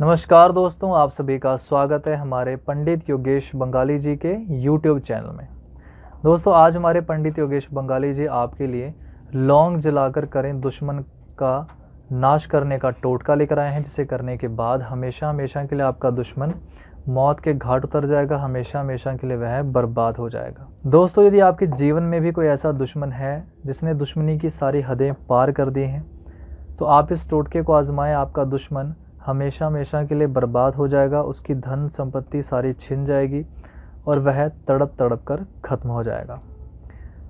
नमस्कार दोस्तों आप सभी का स्वागत है हमारे पंडित योगेश बंगाली जी के यूट्यूब चैनल में दोस्तों आज हमारे पंडित योगेश बंगाली जी आपके लिए लौंग जलाकर करें दुश्मन का नाश करने का टोटका लेकर आए हैं जिसे करने के बाद हमेशा हमेशा के लिए आपका दुश्मन मौत के घाट उतर जाएगा हमेशा हमेशा के लिए वह बर्बाद हो जाएगा दोस्तों यदि आपके जीवन में भी कोई ऐसा दुश्मन है जिसने दुश्मनी की सारी हदें पार कर दी हैं तो आप इस टोटके को आजमाएं आपका दुश्मन हमेशा हमेशा के लिए बर्बाद हो जाएगा उसकी धन संपत्ति सारी छिन जाएगी और वह तड़प तड़प कर ख़त्म हो जाएगा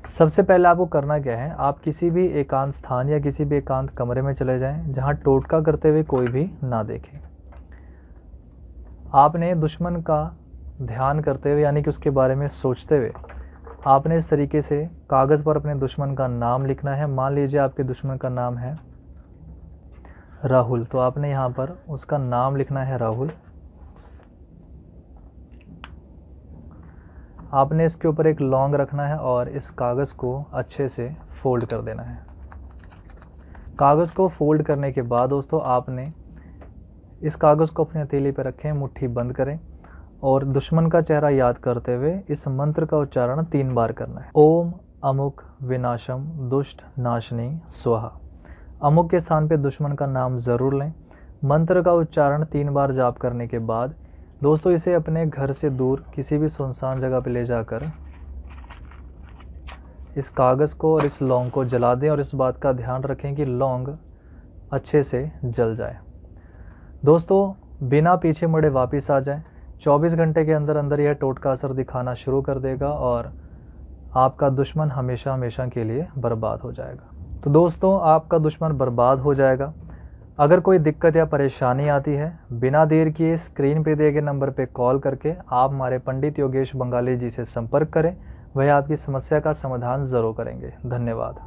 सबसे पहले आपको करना क्या है आप किसी भी एकांत स्थान या किसी भी एकांत कमरे में चले जाएं जहां टोटका करते हुए कोई भी ना देखे आपने दुश्मन का ध्यान करते हुए यानी कि उसके बारे में सोचते हुए आपने इस तरीके से कागज़ पर अपने दुश्मन का नाम लिखना है मान लीजिए आपके दुश्मन का नाम है राहुल तो आपने यहाँ पर उसका नाम लिखना है राहुल आपने इसके ऊपर एक लॉन्ग रखना है और इस कागज़ को अच्छे से फोल्ड कर देना है कागज़ को फोल्ड करने के बाद दोस्तों आपने इस कागज़ को अपनी हथेली पर रखें मुट्ठी बंद करें और दुश्मन का चेहरा याद करते हुए इस मंत्र का उच्चारण तीन बार करना है ओम अमुक विनाशम दुष्ट नाशनी स्वाहा अमुक के स्थान पर दुश्मन का नाम ज़रूर लें मंत्र का उच्चारण तीन बार जाप करने के बाद दोस्तों इसे अपने घर से दूर किसी भी सुनसान जगह पर ले जाकर इस कागज़ को और इस लौंग को जला दें और इस बात का ध्यान रखें कि लौंग अच्छे से जल जाए दोस्तों बिना पीछे मुड़े वापस आ जाएं 24 घंटे के अंदर अंदर यह टोटका असर दिखाना शुरू कर देगा और आपका दुश्मन हमेशा हमेशा के लिए बर्बाद हो जाएगा तो दोस्तों आपका दुश्मन बर्बाद हो जाएगा अगर कोई दिक्कत या परेशानी आती है बिना देर किए स्क्रीन पे दिए गए नंबर पे कॉल करके आप हमारे पंडित योगेश बंगाली जी से संपर्क करें वह आपकी समस्या का समाधान ज़रूर करेंगे धन्यवाद